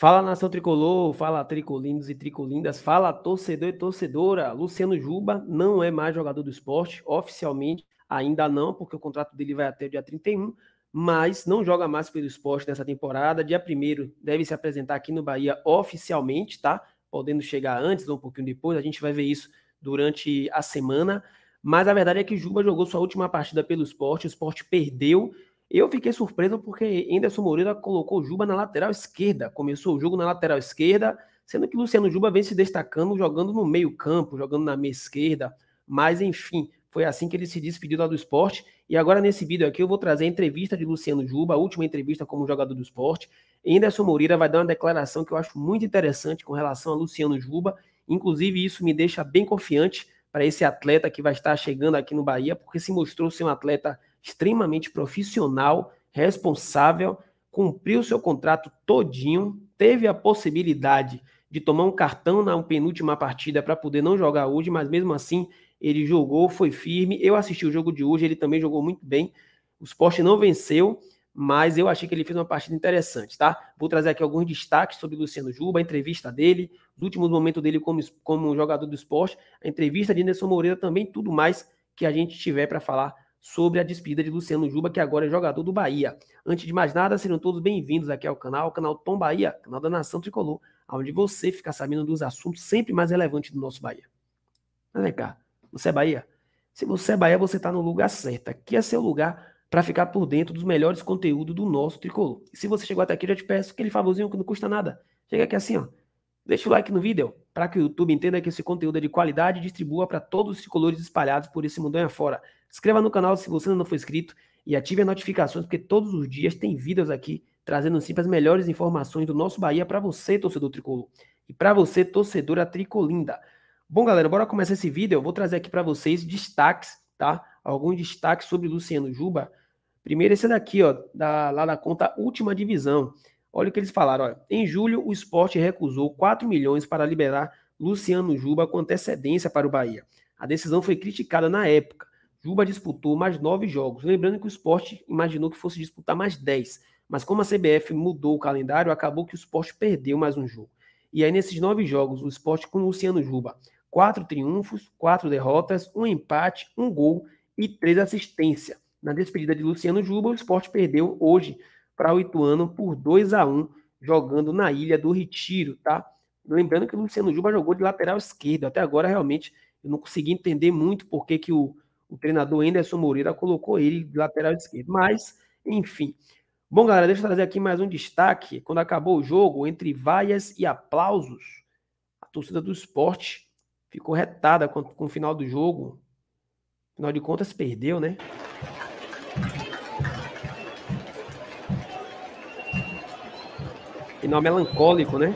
Fala nação tricolor, fala tricolindos e tricolindas, fala torcedor e torcedora. Luciano Juba não é mais jogador do esporte, oficialmente ainda não, porque o contrato dele vai até o dia 31, mas não joga mais pelo esporte nessa temporada. Dia 1 deve se apresentar aqui no Bahia oficialmente, tá? Podendo chegar antes ou um pouquinho depois, a gente vai ver isso durante a semana. Mas a verdade é que Juba jogou sua última partida pelo esporte, o esporte perdeu eu fiquei surpreso porque Enderson Moreira colocou Juba na lateral esquerda. Começou o jogo na lateral esquerda, sendo que Luciano Juba vem se destacando jogando no meio-campo, jogando na meia esquerda. Mas enfim, foi assim que ele se despediu lá do esporte. E agora nesse vídeo aqui eu vou trazer a entrevista de Luciano Juba, a última entrevista como jogador do esporte. Enderson Moreira vai dar uma declaração que eu acho muito interessante com relação a Luciano Juba. Inclusive, isso me deixa bem confiante para esse atleta que vai estar chegando aqui no Bahia, porque se mostrou ser um atleta extremamente profissional, responsável, cumpriu seu contrato todinho, teve a possibilidade de tomar um cartão na penúltima partida para poder não jogar hoje, mas mesmo assim ele jogou, foi firme. Eu assisti o jogo de hoje, ele também jogou muito bem. O Sport não venceu, mas eu achei que ele fez uma partida interessante, tá? Vou trazer aqui alguns destaques sobre Luciano Juba, a entrevista dele, os últimos momentos dele como, como jogador do esporte, a entrevista de Anderson Moreira também, tudo mais que a gente tiver para falar sobre a despedida de Luciano Juba, que agora é jogador do Bahia. Antes de mais nada, sejam todos bem-vindos aqui ao canal, canal Tom Bahia, canal da Nação Tricolor, onde você fica sabendo dos assuntos sempre mais relevantes do nosso Bahia. Mas vem cá, você é Bahia? Se você é Bahia, você está no lugar certo. Aqui é seu lugar para ficar por dentro dos melhores conteúdos do nosso Tricolor. E se você chegou até aqui, eu já te peço aquele favorzinho que não custa nada. Chega aqui assim, ó. Deixa o like no vídeo para que o YouTube entenda que esse conteúdo é de qualidade e distribua para todos os tricolores espalhados por esse mundo afora. fora. Inscreva no canal se você ainda não for inscrito e ative as notificações, porque todos os dias tem vídeos aqui trazendo sempre as melhores informações do nosso Bahia para você, torcedor tricolor, e para você, torcedora tricolinda. Bom, galera, bora começar esse vídeo. Eu vou trazer aqui para vocês destaques, tá? Alguns destaques sobre Luciano Juba. Primeiro esse daqui, ó, da, lá da conta Última Divisão. Olha o que eles falaram, Em julho, o esporte recusou 4 milhões para liberar Luciano Juba com antecedência para o Bahia. A decisão foi criticada na época. Juba disputou mais nove jogos. Lembrando que o esporte imaginou que fosse disputar mais dez. Mas como a CBF mudou o calendário, acabou que o esporte perdeu mais um jogo. E aí, nesses nove jogos, o esporte com o Luciano Juba. Quatro triunfos, quatro derrotas, um empate, um gol e três assistências. Na despedida de Luciano Juba, o esporte perdeu hoje para o Ituano por 2 a 1 jogando na Ilha do Retiro, tá? Lembrando que o Luciano Juba jogou de lateral esquerdo. Até agora, realmente, eu não consegui entender muito por que, que o o treinador Anderson Moreira colocou ele de lateral esquerdo. Mas, enfim. Bom, galera, deixa eu trazer aqui mais um destaque. Quando acabou o jogo, entre vaias e aplausos, a torcida do esporte ficou retada com, com o final do jogo. Afinal de contas, perdeu, né? Final melancólico, né?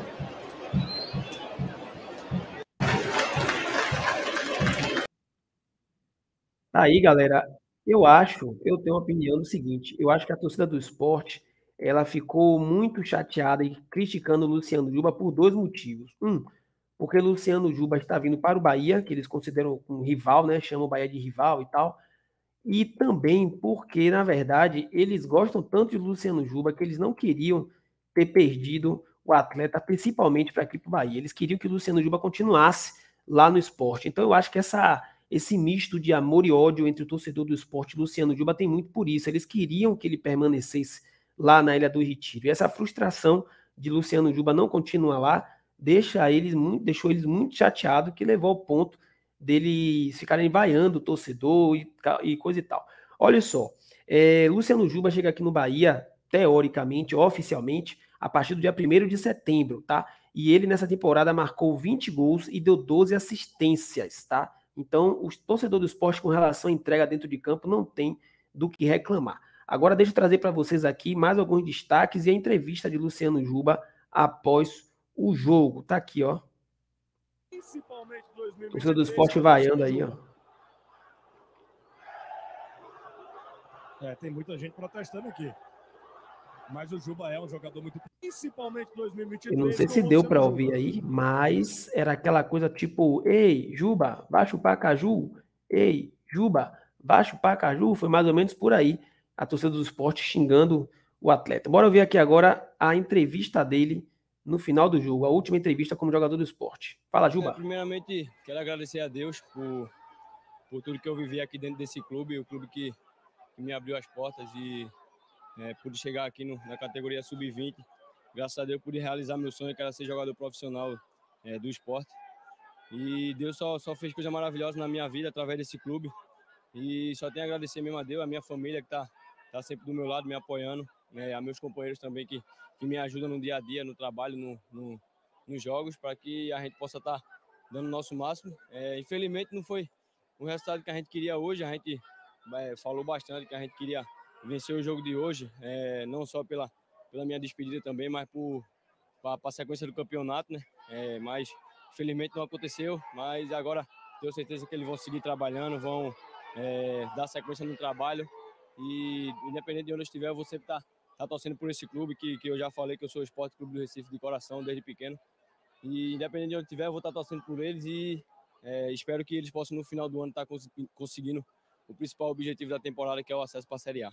Aí, galera, eu acho, eu tenho uma opinião do seguinte: eu acho que a torcida do esporte ela ficou muito chateada e criticando o Luciano Juba por dois motivos. Um, porque Luciano Juba está vindo para o Bahia, que eles consideram um rival, né? Chamam o Bahia de rival e tal. E também porque, na verdade, eles gostam tanto de Luciano Juba que eles não queriam ter perdido o atleta, principalmente para aqui para o Bahia. Eles queriam que o Luciano Juba continuasse lá no esporte. Então eu acho que essa esse misto de amor e ódio entre o torcedor do esporte Luciano Juba tem muito por isso. Eles queriam que ele permanecesse lá na Ilha do Retiro. E essa frustração de Luciano Juba não continuar lá deixa eles muito, deixou eles muito chateados, que levou ao ponto dele ficarem vaiando o torcedor e, e coisa e tal. Olha só, é, Luciano Juba chega aqui no Bahia, teoricamente, oficialmente, a partir do dia 1 de setembro, tá? E ele nessa temporada marcou 20 gols e deu 12 assistências, tá? Então, o torcedor do esporte, com relação à entrega dentro de campo, não tem do que reclamar. Agora, deixa eu trazer para vocês aqui mais alguns destaques e a entrevista de Luciano Juba após o jogo. Tá aqui, ó. O torcedor do esporte vaiando aí, ó. É, tem muita gente protestando aqui. Mas o Juba é um jogador muito. Principalmente 2022. Eu não sei se deu para ouvir aí, mas era aquela coisa tipo: ei, Juba, vai chupar Caju. Ei, Juba, vai chupar Caju. Foi mais ou menos por aí a torcida do esporte xingando o atleta. Bora ver aqui agora a entrevista dele no final do jogo, a última entrevista como jogador do esporte. Fala, Juba. É, primeiramente, quero agradecer a Deus por, por tudo que eu vivi aqui dentro desse clube, o clube que, que me abriu as portas e é, pude chegar aqui no, na categoria sub-20. Graças a Deus pude realizar meu sonho, que era ser jogador profissional é, do esporte. E Deus só, só fez coisa maravilhosa na minha vida através desse clube. E só tenho a agradecer mesmo a Deus, a minha família que está tá sempre do meu lado, me apoiando. Né, a meus companheiros também que, que me ajudam no dia a dia, no trabalho, no, no nos jogos, para que a gente possa estar tá dando o nosso máximo. É, infelizmente não foi o resultado que a gente queria hoje, a gente é, falou bastante que a gente queria vencer o jogo de hoje, é, não só pela, pela minha despedida também, mas por para a sequência do campeonato, né? É, mas felizmente não aconteceu, mas agora tenho certeza que eles vão seguir trabalhando, vão é, dar sequência no trabalho e independente de onde eu estiver, vou sempre estar tá, torcendo por esse clube que, que eu já falei que eu sou o Esporte Clube do Recife de coração desde pequeno e independente de onde estiver, eu vou estar tá torcendo por eles e é, espero que eles possam no final do ano estar tá conseguindo o principal objetivo da temporada que é o acesso para a Série A.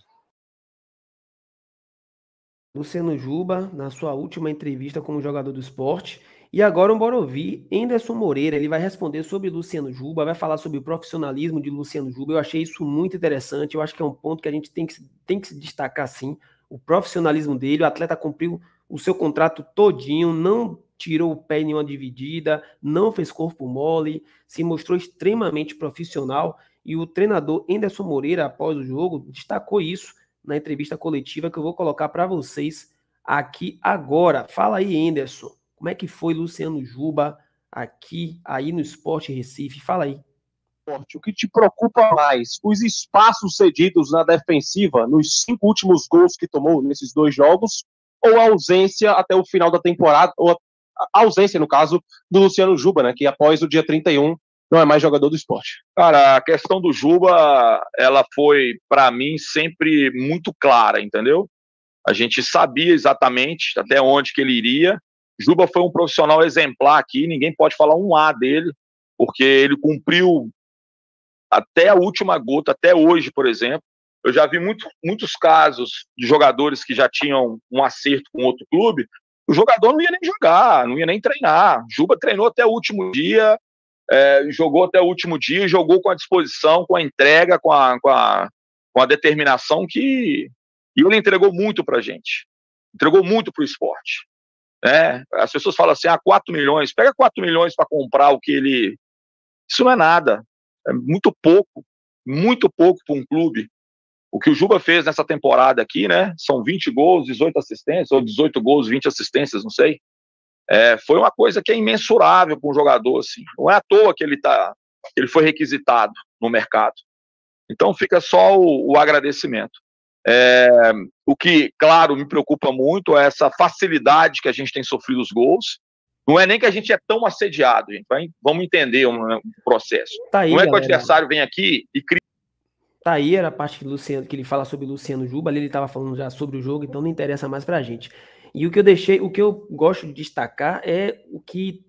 Luciano Juba, na sua última entrevista como jogador do esporte. E agora, bora ouvir Enderson Moreira. Ele vai responder sobre Luciano Juba, vai falar sobre o profissionalismo de Luciano Juba. Eu achei isso muito interessante. Eu acho que é um ponto que a gente tem que, tem que se destacar, sim. O profissionalismo dele, o atleta cumpriu o seu contrato todinho, não tirou o pé em nenhuma dividida, não fez corpo mole, se mostrou extremamente profissional. E o treinador Enderson Moreira, após o jogo, destacou isso na entrevista coletiva que eu vou colocar para vocês aqui agora. Fala aí, Enderson. Como é que foi Luciano Juba aqui, aí no Esporte Recife? Fala aí. O que te preocupa mais? Os espaços cedidos na defensiva nos cinco últimos gols que tomou nesses dois jogos ou a ausência até o final da temporada, ou a ausência, no caso, do Luciano Juba, né, que após o dia 31 não é mais jogador do esporte. Cara, a questão do Juba, ela foi, para mim, sempre muito clara, entendeu? A gente sabia exatamente até onde que ele iria. Juba foi um profissional exemplar aqui, ninguém pode falar um A dele, porque ele cumpriu até a última gota, até hoje, por exemplo. Eu já vi muito, muitos casos de jogadores que já tinham um acerto com outro clube, o jogador não ia nem jogar, não ia nem treinar. Juba treinou até o último dia, é, jogou até o último dia, jogou com a disposição, com a entrega, com a, com a, com a determinação que. E ele entregou muito para a gente, entregou muito para o esporte. Né? As pessoas falam assim: ah, 4 milhões, pega 4 milhões para comprar o que ele. Isso não é nada, é muito pouco, muito pouco para um clube. O que o Juba fez nessa temporada aqui, né? São 20 gols, 18 assistências, ou 18 gols, 20 assistências, não sei. É, foi uma coisa que é imensurável para um jogador, assim. Não é à toa que ele tá, ele foi requisitado no mercado. Então fica só o, o agradecimento. É, o que, claro, me preocupa muito é essa facilidade que a gente tem sofrido os gols. Não é nem que a gente é tão assediado, gente. Vai, vamos entender o um, um processo. Tá aí, não é galera. que o adversário vem aqui e cria. Tá aí, era a parte que, Luciano, que ele fala sobre Luciano Juba, ali ele estava falando já sobre o jogo, então não interessa mais a gente. E o que eu deixei, o que eu gosto de destacar é o que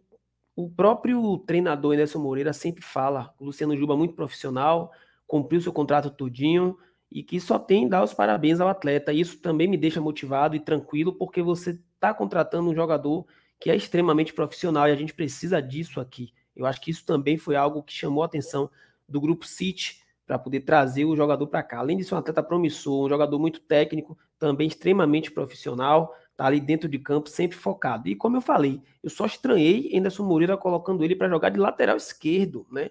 o próprio treinador Nelson Moreira sempre fala. O Luciano Juba muito profissional, cumpriu seu contrato tudinho e que só tem dar os parabéns ao atleta. Isso também me deixa motivado e tranquilo porque você está contratando um jogador que é extremamente profissional e a gente precisa disso aqui. Eu acho que isso também foi algo que chamou a atenção do grupo City para poder trazer o jogador para cá. Além de ser um atleta promissor, um jogador muito técnico, também extremamente profissional Tá ali dentro de campo, sempre focado. E como eu falei, eu só estranhei Anderson Moreira colocando ele para jogar de lateral esquerdo, né?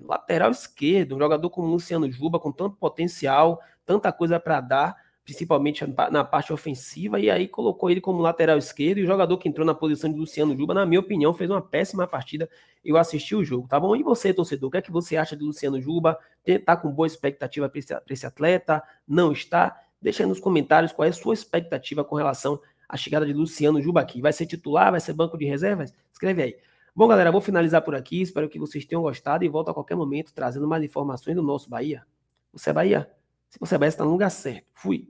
Lateral esquerdo, um jogador como Luciano Juba, com tanto potencial, tanta coisa para dar, principalmente na parte ofensiva, e aí colocou ele como lateral esquerdo, e o jogador que entrou na posição de Luciano Juba, na minha opinião, fez uma péssima partida, eu assisti o jogo, tá bom? E você, torcedor, o que é que você acha de Luciano Juba? Tá com boa expectativa para esse, esse atleta? Não está? Deixa aí nos comentários qual é a sua expectativa com relação à chegada de Luciano Jubaqui. Vai ser titular? Vai ser banco de reservas? Escreve aí. Bom, galera, vou finalizar por aqui. Espero que vocês tenham gostado e volto a qualquer momento trazendo mais informações do nosso Bahia. Você é Bahia? Se você é Bahia, está no lugar certo. Fui.